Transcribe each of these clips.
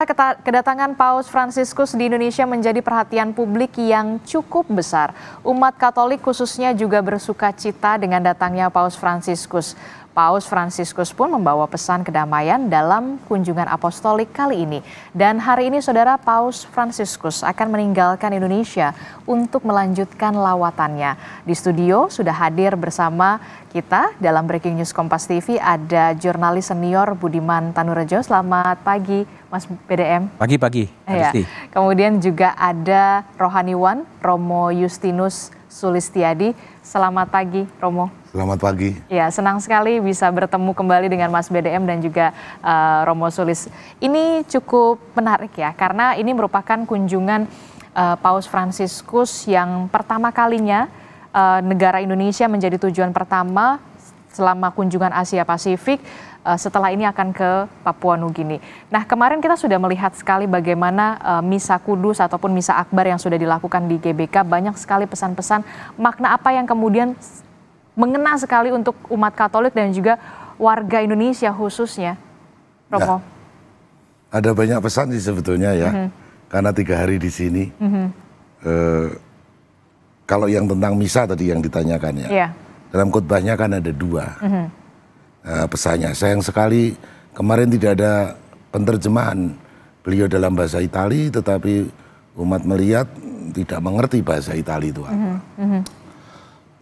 Kedatangan Paus Franciscus di Indonesia menjadi perhatian publik yang cukup besar. Umat Katolik khususnya juga bersuka cita dengan datangnya Paus Franciscus. Paus Fransiskus pun membawa pesan kedamaian dalam kunjungan apostolik kali ini. Dan hari ini saudara Paus Fransiskus akan meninggalkan Indonesia untuk melanjutkan lawatannya. Di studio sudah hadir bersama kita dalam Breaking News Kompas TV ada jurnalis senior Budiman Tanurejo. Selamat pagi Mas BDM. Pagi-pagi. Ya. Kemudian juga ada Rohaniwan Romo Justinus Sulistiadi. Selamat pagi, Romo. Selamat pagi. Ya, senang sekali bisa bertemu kembali dengan Mas BDM dan juga uh, Romo Sulis. Ini cukup menarik ya, karena ini merupakan kunjungan uh, Paus Fransiskus yang pertama kalinya uh, negara Indonesia menjadi tujuan pertama selama kunjungan Asia Pasifik uh, setelah ini akan ke Papua Nugini. Nah, kemarin kita sudah melihat sekali bagaimana uh, misa kudus ataupun misa akbar yang sudah dilakukan di GBK banyak sekali pesan-pesan makna apa yang kemudian mengena sekali untuk umat Katolik dan juga warga Indonesia khususnya. Romo. Ya. Ada banyak pesan sih sebetulnya ya. Mm -hmm. Karena tiga hari di sini. Mm -hmm. uh, kalau yang tentang misa tadi yang ditanyakan ya. Yeah. Dalam khotbahnya kan ada dua. Mm -hmm uh, eh, pesannya. Sayang sekali kemarin tidak ada penerjemahan beliau dalam bahasa Itali, tetapi umat melihat tidak mengerti bahasa Itali itu apa. Mm -hmm. uh,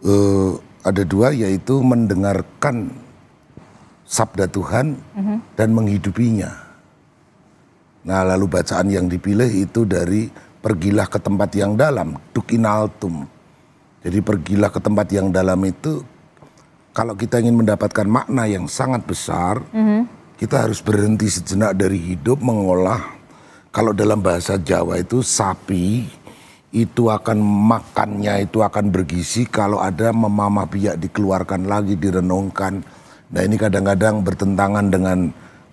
eh, ada dua yaitu mendengarkan sabda Tuhan mm -hmm. dan menghidupinya. Nah lalu bacaan yang dipilih itu dari pergilah ke tempat yang dalam, dukinaltum. Jadi pergilah ke tempat yang dalam itu kalau kita ingin mendapatkan makna yang sangat besar, mm -hmm. kita harus berhenti sejenak dari hidup mengolah. Kalau dalam bahasa Jawa itu sapi itu akan makannya itu akan bergizi kalau ada memamah biak dikeluarkan lagi direnungkan. Nah ini kadang-kadang bertentangan dengan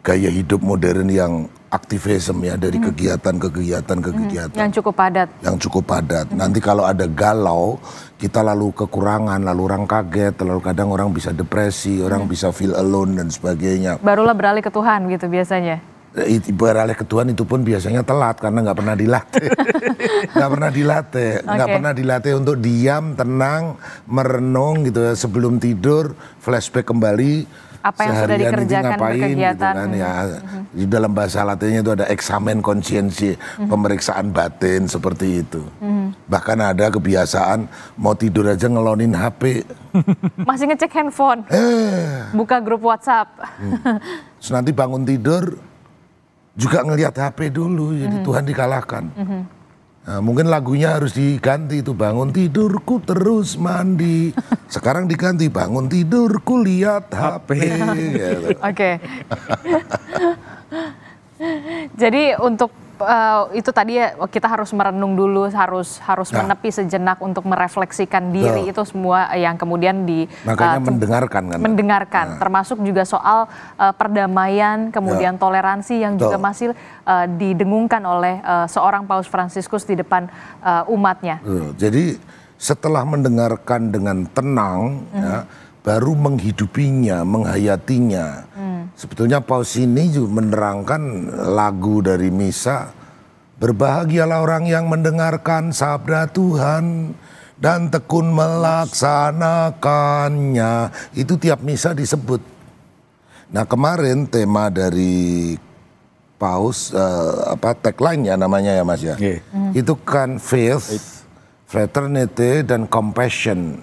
gaya hidup modern yang aktivisme ya dari kegiatan-kegiatan hmm. hmm, kegiatan yang cukup padat. Yang cukup padat. Hmm. Nanti kalau ada galau, kita lalu kekurangan, lalu orang kaget, lalu kadang orang bisa depresi, orang bisa feel alone dan sebagainya. Barulah beralih ke Tuhan gitu biasanya. Eh, beralih ke Tuhan itu pun biasanya telat karena nggak pernah dilatih, nggak pernah dilatih, nggak okay. pernah dilatih untuk diam, tenang, merenung gitu ya. sebelum tidur, flashback kembali apa yang sudah dikerjakan ngapain, gitu berkegiatan gitu kan, ya hmm. di dalam bahasa latinnya itu ada eksamen konsiensi hmm. pemeriksaan batin seperti itu hmm. bahkan ada kebiasaan mau tidur aja ngelonin HP masih ngecek handphone eh. buka grup WhatsApp hmm. Terus nanti bangun tidur juga ngelihat HP dulu jadi hmm. Tuhan dikalahkan hmm. Nah, mungkin lagunya harus diganti itu bangun tidurku terus mandi. Sekarang diganti bangun tidurku lihat HP. Gitu. Oke. Jadi untuk uh, itu tadi ya kita harus merenung dulu, harus harus nah. menepi sejenak untuk merefleksikan diri Tuh. itu semua yang kemudian di makanya uh, mendengarkan kan ya. mendengarkan, nah. termasuk juga soal uh, perdamaian, kemudian ya. toleransi yang Tuh. juga masih uh, didengungkan oleh uh, seorang Paus Fransiskus di depan uh, umatnya. Tuh. Jadi setelah mendengarkan dengan tenang, mm -hmm. ya, baru menghidupinya, menghayatinya. Mm -hmm Sebetulnya paus ini juga menerangkan lagu dari Misa. Berbahagialah orang yang mendengarkan sabda Tuhan dan tekun melaksanakannya. Itu tiap misa disebut. Nah kemarin tema dari Paus uh, apa tagline-nya namanya ya Mas ya. Yeah. Mm. Itu kan faith, faith, fraternity dan compassion.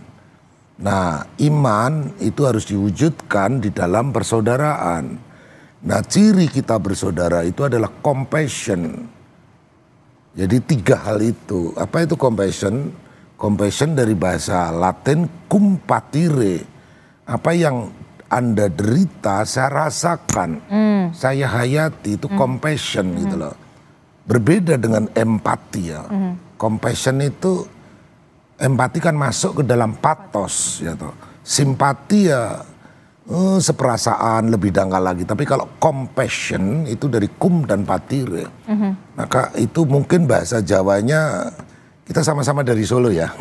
Nah, iman itu harus diwujudkan di dalam persaudaraan. Nah, ciri kita bersaudara itu adalah compassion. Jadi tiga hal itu. Apa itu compassion? Compassion dari bahasa Latin kumpatire Apa yang Anda derita, saya rasakan, mm. saya hayati itu mm. compassion mm. gitu hmm. loh. Berbeda dengan empati ya. Mm. Compassion itu empati kan masuk ke dalam patos ya toh. Simpati ya eh, seperasaan lebih dangkal lagi. Tapi kalau compassion itu dari kum dan patir ya. Mm -hmm. Maka itu mungkin bahasa Jawanya kita sama-sama dari Solo ya.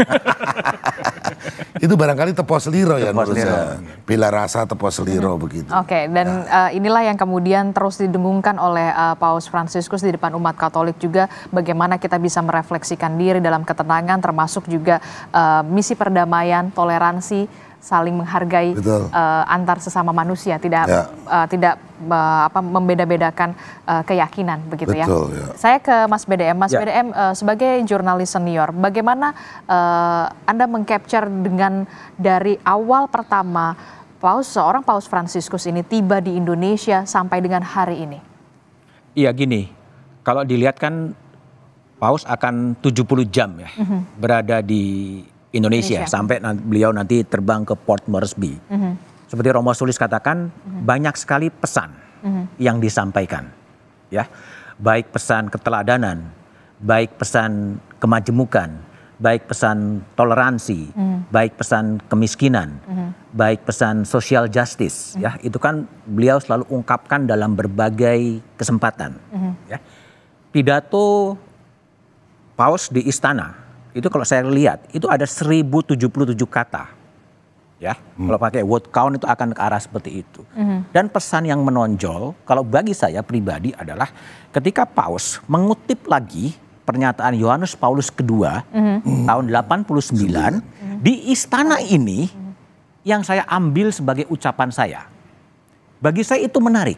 itu barangkali tepos liro ya menurut liro. Bila rasa tepos liro hmm. begitu. Oke, okay, dan ya. uh, inilah yang kemudian terus didengungkan oleh uh, Paus Fransiskus di depan umat Katolik juga bagaimana kita bisa merefleksikan diri dalam ketenangan termasuk juga uh, misi perdamaian, toleransi saling menghargai uh, antar sesama manusia, tidak ya. uh, tidak uh, apa membeda-bedakan uh, keyakinan begitu ya. Betul, ya. ya. Saya ke Mas BDM, Mas ya. BDM uh, sebagai jurnalis senior, bagaimana uh, Anda mengcapture dengan dari awal pertama Paus seorang Paus Fransiskus ini tiba di Indonesia sampai dengan hari ini? Iya gini, kalau dilihat kan Paus akan 70 jam ya mm -hmm. berada di Indonesia, Indonesia. sampai nanti, beliau nanti terbang ke Port Moresby. Mm -hmm. Seperti Romo Sulis katakan, mm -hmm. banyak sekali pesan mm -hmm. yang disampaikan, ya, baik pesan keteladanan, baik pesan kemajemukan, baik pesan toleransi, mm -hmm. baik pesan kemiskinan, mm -hmm. baik pesan social justice, mm -hmm. ya, itu kan beliau selalu ungkapkan dalam berbagai kesempatan, mm -hmm. ya. Pidato Paus di istana itu kalau saya lihat itu ada 1077 kata ya. Hmm. Kalau pakai word count itu akan ke arah seperti itu. Hmm. Dan pesan yang menonjol kalau bagi saya pribadi adalah ketika Paus mengutip lagi pernyataan Yohanes Paulus kedua hmm. tahun 89 hmm. di istana ini hmm. yang saya ambil sebagai ucapan saya. Bagi saya itu menarik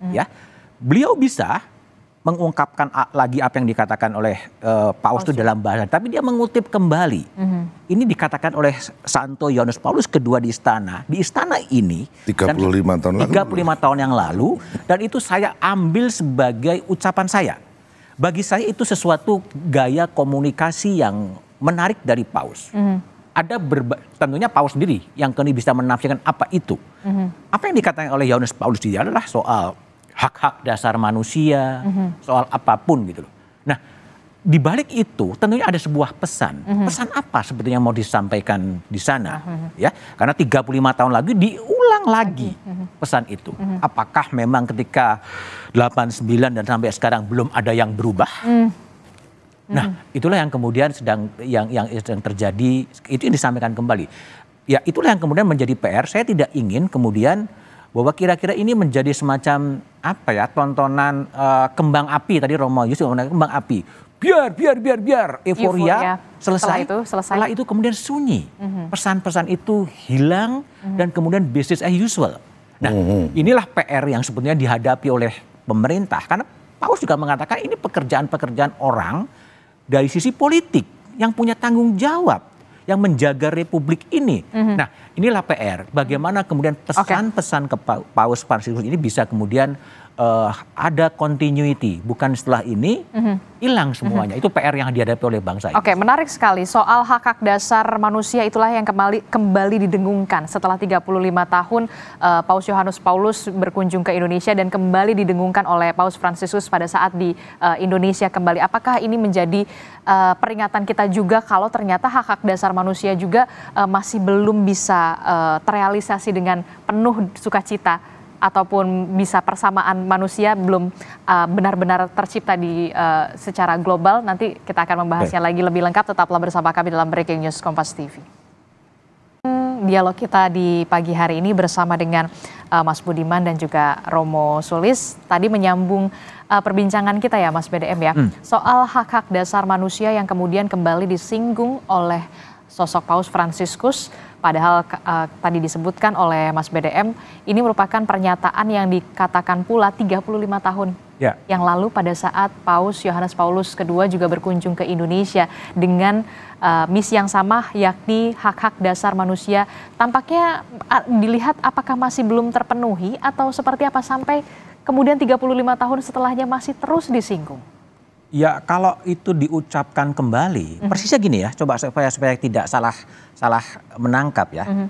hmm. ya. Beliau bisa mengungkapkan lagi apa yang dikatakan oleh uh, eh, Paus itu dalam bahasa, tapi dia mengutip kembali. Mm-hmm. Ini dikatakan oleh Santo Yohanes Paulus kedua di istana. Di istana ini 35 dan, tahun 35 lalu. tahun yang lalu dan itu saya ambil sebagai ucapan saya. Bagi saya itu sesuatu gaya komunikasi yang menarik dari Paus. Mm-hmm ada berba, tentunya paus sendiri yang kini bisa menafsirkan apa itu. Mm-hmm. Apa yang dikatakan oleh Yohanes Paulus di adalah soal hak-hak dasar manusia, mm-hmm. soal apapun gitu loh. Nah, di balik itu tentunya ada sebuah pesan. Mm-hmm. Pesan apa sebetulnya mau disampaikan di sana? Mm-hmm. Ya, karena 35 tahun lagi diulang lagi mm-hmm. pesan itu. Mm-hmm. Apakah memang ketika 89 dan sampai sekarang belum ada yang berubah? Mm-hmm. Nah, itulah yang kemudian sedang yang yang sedang terjadi itu yang disampaikan kembali. Ya, itulah yang kemudian menjadi PR. Saya tidak ingin kemudian bahwa kira-kira ini menjadi semacam apa ya tontonan uh, kembang api tadi Romo Yusuf menggunakan kembang api biar biar biar biar euforia, selesai setelah itu selesai setelah itu kemudian sunyi mm-hmm. pesan-pesan itu hilang mm-hmm. dan kemudian business as usual nah mm-hmm. inilah PR yang sebetulnya dihadapi oleh pemerintah karena Paus juga mengatakan ini pekerjaan-pekerjaan orang dari sisi politik yang punya tanggung jawab yang menjaga republik ini. Mm-hmm. Nah, inilah PR. Bagaimana kemudian pesan-pesan okay. ke Paus Franciscus ini bisa kemudian uh, ada continuity, bukan setelah ini mhm. hilang mm-hmm. semuanya. Mm-hmm. Itu PR yang dihadapi oleh bangsa ini. Oke, okay, menarik sekali. Soal hak hak dasar manusia itulah yang kembali kembali didengungkan setelah 35 tahun uh, Paus Yohanes Paulus berkunjung ke Indonesia dan kembali didengungkan oleh Paus Fransiskus pada saat di uh, Indonesia kembali. Apakah ini menjadi uh, peringatan kita juga kalau ternyata hak hak dasar manusia juga uh, masih belum bisa uh, terrealisasi dengan penuh sukacita? ataupun bisa persamaan manusia belum uh, benar-benar uh, tercipta di uh, secara global. Nanti kita akan membahasnya lagi lebih lengkap. Tetaplah bersama kami dalam Breaking News Kompas TV. Dialog kita di pagi hari ini bersama dengan uh, Mas Budiman dan juga Romo Sulis tadi menyambung uh, perbincangan kita ya Mas BDM ya hmm. soal hak-hak dasar manusia yang kemudian kembali disinggung oleh sosok Paus Franciscus. Padahal uh, tadi disebutkan oleh Mas BDM, ini merupakan pernyataan yang dikatakan pula 35 tahun ya. yang lalu pada saat Paus Yohanes Paulus kedua juga berkunjung ke Indonesia dengan uh, misi yang sama yakni hak-hak dasar manusia. Tampaknya eh, dilihat apakah masih belum terpenuhi atau seperti apa sampai kemudian 35 tahun setelahnya masih terus disinggung? Ya kalau itu diucapkan kembali, mm-hmm. persisnya gini ya, coba supaya supaya tidak salah salah menangkap ya. Mm-hmm.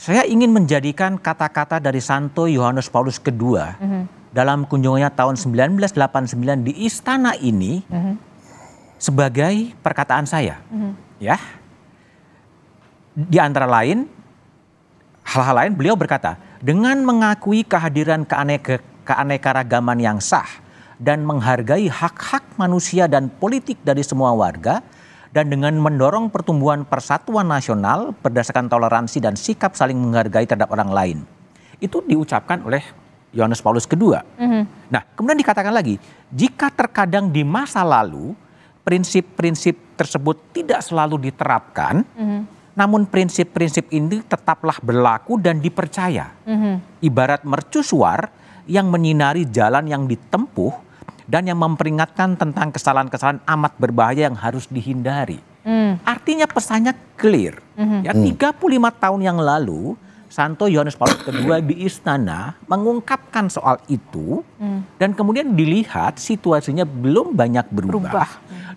Saya ingin menjadikan kata-kata dari Santo Yohanes Paulus II mm-hmm. dalam kunjungannya tahun 1989 di istana ini mm-hmm. sebagai perkataan saya, mm-hmm. ya. Di antara lain hal-hal lain beliau berkata dengan mengakui kehadiran keaneka keanekaragaman yang sah dan menghargai hak-hak manusia dan politik dari semua warga dan dengan mendorong pertumbuhan persatuan nasional berdasarkan toleransi dan sikap saling menghargai terhadap orang lain. Itu diucapkan oleh Yohanes Paulus II. Mm -hmm. Nah, kemudian dikatakan lagi, jika terkadang di masa lalu prinsip-prinsip tersebut tidak selalu diterapkan, mm -hmm. namun prinsip-prinsip ini tetaplah berlaku dan dipercaya. Mm -hmm. Ibarat mercusuar yang menyinari jalan yang ditempuh dan yang memperingatkan tentang kesalahan-kesalahan amat berbahaya yang harus dihindari. Hmm. Artinya pesannya clear. Hmm. Ya 35 hmm. tahun yang lalu Santo Yohanes Paulus II di istana mengungkapkan soal itu hmm. dan kemudian dilihat situasinya belum banyak berubah, berubah.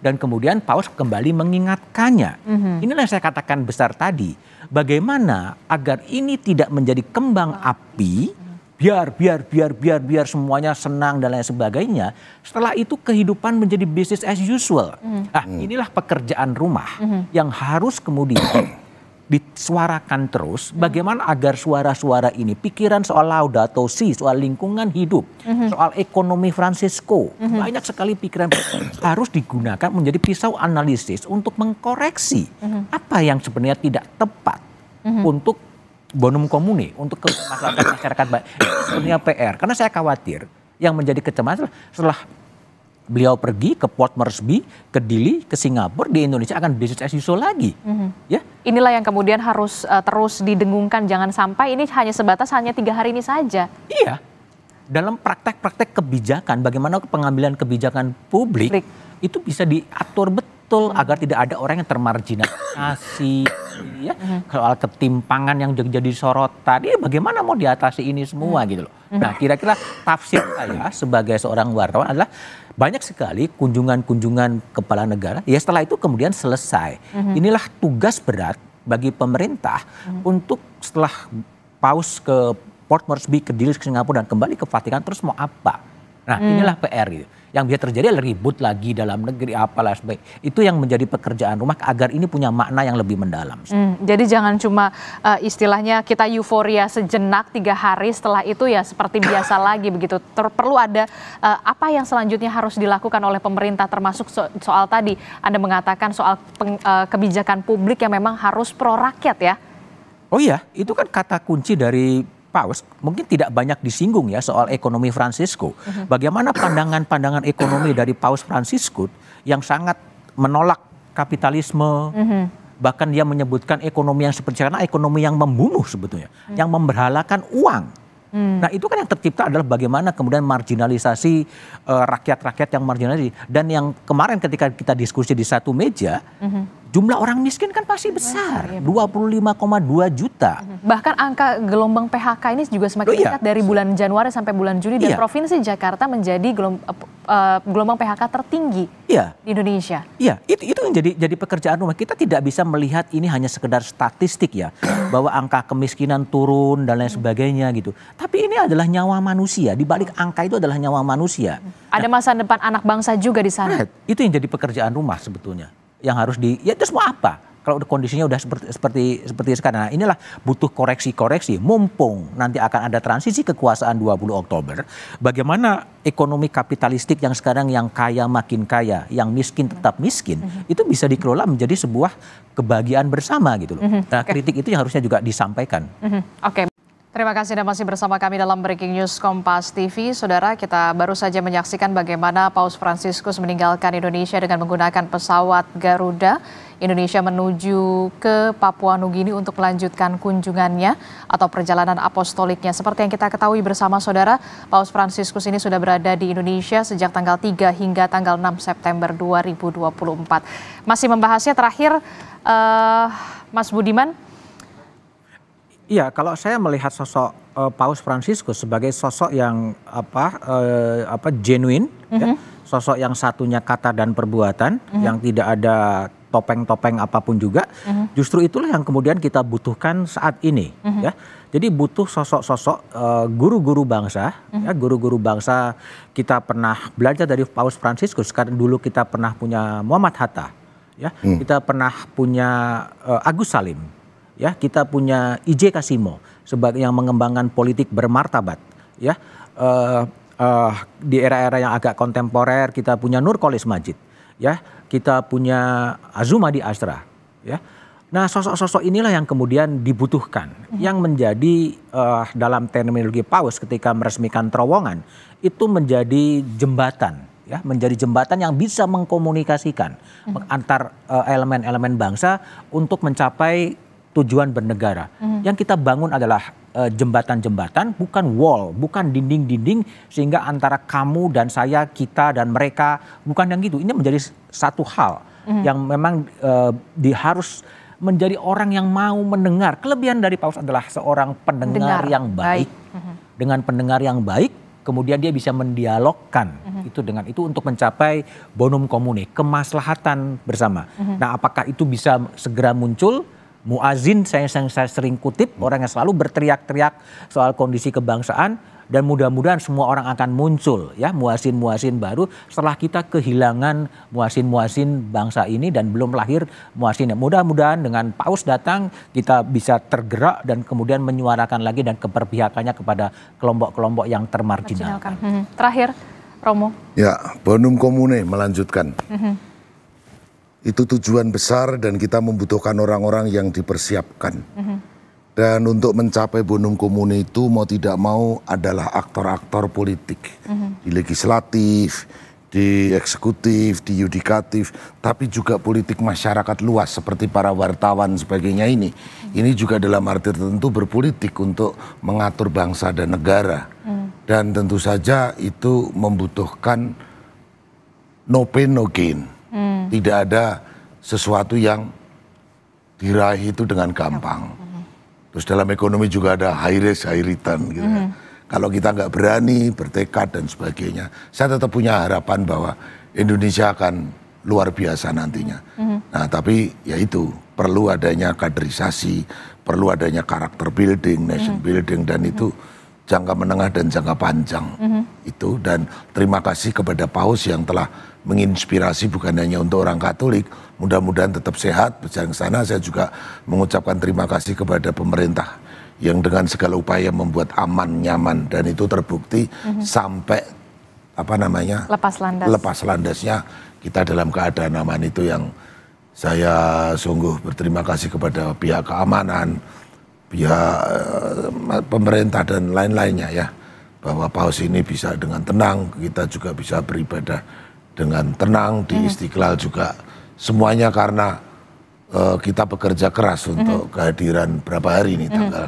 dan kemudian Paulus kembali mengingatkannya. Hmm. Inilah yang saya katakan besar tadi, bagaimana agar ini tidak menjadi kembang api hmm biar, biar, biar, biar, biar semuanya senang dan lain sebagainya. Setelah itu kehidupan menjadi bisnis as usual. Mm. Nah inilah pekerjaan rumah mm. yang harus kemudian disuarakan terus bagaimana agar suara-suara ini pikiran soal Laudato Si, soal lingkungan hidup, mm-hmm. soal ekonomi Francisco, mm-hmm. banyak sekali pikiran harus digunakan menjadi pisau analisis untuk mengkoreksi mm-hmm. apa yang sebenarnya tidak tepat mm-hmm. untuk bonum komuni untuk ke masyarakat masyarakat punya eh, PR karena saya khawatir yang menjadi kecemasan setelah beliau pergi ke Port Moresby, ke Dili, ke Singapura, di Indonesia akan bisnis as usual lagi. Mm-hmm. Ya. Inilah yang kemudian harus uh, terus didengungkan, jangan sampai ini hanya sebatas hanya tiga hari ini saja. Iya. Dalam praktek-praktek kebijakan, bagaimana pengambilan kebijakan publik, publik. itu bisa diatur betul betul agar tidak ada orang yang termarginalisasi ya hmm. soal ketimpangan yang jadi sorotan ya bagaimana mau diatasi ini semua mm-hmm. gitu loh mm-hmm. nah kira-kira tafsir saya sebagai seorang wartawan adalah banyak sekali kunjungan-kunjungan kepala negara ya setelah itu kemudian selesai mm-hmm. inilah tugas berat bagi pemerintah untuk setelah paus ke Port Moresby ke Dili ke Singapura dan kembali ke Vatikan terus mau apa nah mm. inilah PR gitu yang bisa terjadi adalah ribut lagi dalam negeri apalah sebagainya. Itu yang menjadi pekerjaan rumah agar ini punya makna yang lebih mendalam. Hmm, jadi jangan cuma uh, istilahnya kita euforia sejenak tiga hari setelah itu ya seperti biasa lagi begitu. Ter perlu ada uh, apa yang selanjutnya harus dilakukan oleh pemerintah termasuk so soal tadi Anda mengatakan soal uh, kebijakan publik yang memang harus pro rakyat ya. Oh iya, itu kan kata kunci dari Paus mungkin tidak banyak disinggung ya soal ekonomi Francisco. Mhm. Bagaimana pandangan-pandangan ekonomi dari Paus Francisco yang sangat menolak kapitalisme, mhm. bahkan dia menyebutkan ekonomi yang seperti karena ekonomi yang membunuh sebetulnya, mhm. yang memberhalakan uang. Hmm. Nah itu kan yang tercipta adalah bagaimana kemudian marginalisasi eh, rakyat-rakyat uh, yang marginalisasi dan yang kemarin ketika kita diskusi di satu meja, hmm jumlah orang miskin kan pasti iya, besar, 25,2 iya, juta. Mhm. Bahkan angka gelombang PHK ini juga semakin oh, iya. dari bulan Januari sampai bulan Juni iya. dan provinsi Jakarta menjadi eh, gelombang PHK tertinggi iya. di Indonesia. Iya, itu itu yang jadi jadi pekerjaan rumah. Kita tidak bisa melihat ini hanya sekedar statistik ya, bahwa angka kemiskinan turun dan lain mhm. sebagainya gitu. Tapi ini adalah nyawa manusia, di balik mhm. angka itu adalah nyawa manusia. Ada nah masa depan anak bangsa juga di sana. Right. Itu yang jadi pekerjaan rumah sebetulnya yang harus di ya itu semua apa? Kalau kondisinya udah seperti seperti seperti sekarang, nah, inilah butuh koreksi-koreksi. Mumpung nanti akan ada transisi kekuasaan 20 Oktober, bagaimana ekonomi kapitalistik yang sekarang yang kaya makin kaya, yang miskin tetap miskin, mm -hmm. itu bisa dikelola menjadi sebuah kebahagiaan bersama gitu loh. Mm -hmm. Nah, kritik okay. itu yang harusnya juga disampaikan. Mm -hmm. Oke. Okay. Terima kasih Anda masih bersama kami dalam Breaking News Kompas TV. Saudara, kita baru saja menyaksikan bagaimana Paus Franciscus meninggalkan Indonesia dengan menggunakan pesawat Garuda. Indonesia menuju ke Papua Nugini untuk melanjutkan kunjungannya atau perjalanan apostoliknya. Seperti yang kita ketahui bersama saudara, Paus Franciscus ini sudah berada di Indonesia sejak tanggal 3 hingga tanggal 6 September 2024. Masih membahasnya terakhir, uh, Mas Budiman, Iya, kalau saya melihat sosok uh, Paus Fransiskus sebagai sosok yang apa uh, apa genuine, mm-hmm. ya, mhm. sosok yang satunya kata dan perbuatan, mm-hmm. yang tidak ada topeng-topeng apapun juga, mm-hmm. justru itulah yang kemudian kita butuhkan saat ini, mm-hmm. ya. Jadi butuh sosok-sosok uh, guru-guru bangsa, mm-hmm. ya guru-guru bangsa kita pernah belajar dari Paus Fransiskus. karena dulu kita pernah punya Muhammad Hatta, ya, mm. kita pernah punya uh, Agus Salim ya kita punya IJ Kasimo sebagai yang mengembangkan politik bermartabat ya uh, uh, di era-era yang agak kontemporer kita punya Nur Kolis Majid ya kita punya Azuma di Astra ya nah sosok-sosok inilah yang kemudian dibutuhkan mm -hmm. yang menjadi uh, dalam terminologi Paus ketika meresmikan terowongan itu menjadi jembatan ya menjadi jembatan yang bisa mengkomunikasikan mm -hmm. antar elemen-elemen bangsa untuk mencapai tujuan bernegara. Mm-hmm. Yang kita bangun adalah eh, jembatan-jembatan, bukan wall, bukan dinding-dinding sehingga antara kamu dan saya, kita dan mereka, bukan yang gitu. Ini menjadi satu hal mm-hmm. yang memang uh, di harus menjadi orang yang mau mendengar. Kelebihan dari Paus adalah seorang pendengar Dengar. yang baik. baik. Mm-hmm. Dengan pendengar yang baik, kemudian dia bisa mendialogkan mm-hmm. itu dengan itu untuk mencapai bonum komune, kemaslahatan bersama. Mm-hmm. Nah, apakah itu bisa segera muncul? muazin saya, saya, saya sering kutip, orang yang selalu berteriak-teriak soal kondisi kebangsaan dan mudah-mudahan semua orang akan muncul ya muasin-muasin baru setelah kita kehilangan muasin-muasin bangsa ini dan belum lahir muasin mudah-mudahan dengan paus datang kita bisa tergerak dan kemudian menyuarakan lagi dan keberpihakannya kepada kelompok-kelompok yang termarginalkan. Hmm, terakhir Romo. Ya, Bonum Komune melanjutkan. Hmm itu tujuan besar dan kita membutuhkan orang-orang yang dipersiapkan. Mm-hmm. Dan untuk mencapai bonum komune itu mau tidak mau adalah aktor-aktor politik mm-hmm. di legislatif, di eksekutif, di yudikatif, tapi juga politik masyarakat luas seperti para wartawan sebagainya ini. Mm-hmm. Ini juga dalam arti tertentu berpolitik untuk mengatur bangsa dan negara. Mm-hmm. Dan tentu saja itu membutuhkan no pain no gain. Tidak ada sesuatu yang diraih itu dengan gampang. Terus dalam ekonomi juga ada high risk, high return gitu mm Kalau kita nggak berani, bertekad dan sebagainya. Saya tetap punya harapan bahwa Indonesia akan luar biasa nantinya. Mm Nah tapi ya itu, perlu adanya kaderisasi, perlu adanya karakter building, nation mm building dan itu jangka menengah dan jangka panjang. Mm Itu dan terima kasih kepada Paus yang telah menginspirasi bukan hanya untuk orang Katolik. Mudah-mudahan tetap sehat berjalan ke sana. Saya juga mengucapkan terima kasih kepada pemerintah yang dengan segala upaya membuat aman nyaman dan itu terbukti mm -hmm. sampai apa namanya lepas landas lepas landasnya kita dalam keadaan aman itu yang saya sungguh berterima kasih kepada pihak keamanan pihak eh, pemerintah dan lain-lainnya ya bahwa paus ini bisa dengan tenang kita juga bisa beribadah dengan tenang di hmm. Istiqlal juga semuanya karena uh, kita bekerja keras hmm. untuk kehadiran berapa hari ini hmm. tanggal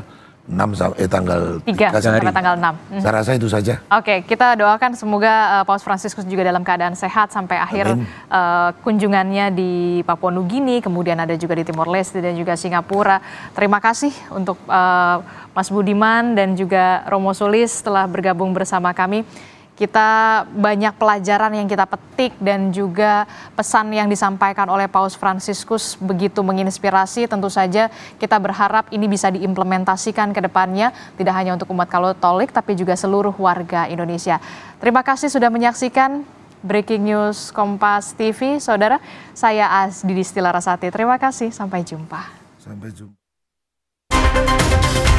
6 sampai eh, tanggal 3, sampai tanggal 6. Saya rasa itu saja. Oke, okay, kita doakan semoga uh, Paus fransiskus juga dalam keadaan sehat sampai akhir uh, kunjungannya di Papua Nugini, kemudian ada juga di Timor Leste dan juga Singapura. Terima kasih untuk uh, Mas Budiman dan juga Romo Sulis telah bergabung bersama kami kita banyak pelajaran yang kita petik dan juga pesan yang disampaikan oleh Paus Franciscus begitu menginspirasi tentu saja kita berharap ini bisa diimplementasikan ke depannya tidak hanya untuk umat Katolik tapi juga seluruh warga Indonesia. Terima kasih sudah menyaksikan Breaking News Kompas TV. Saudara, saya Asdi Distila Rasati. Terima kasih, sampai jumpa. Sampai jumpa.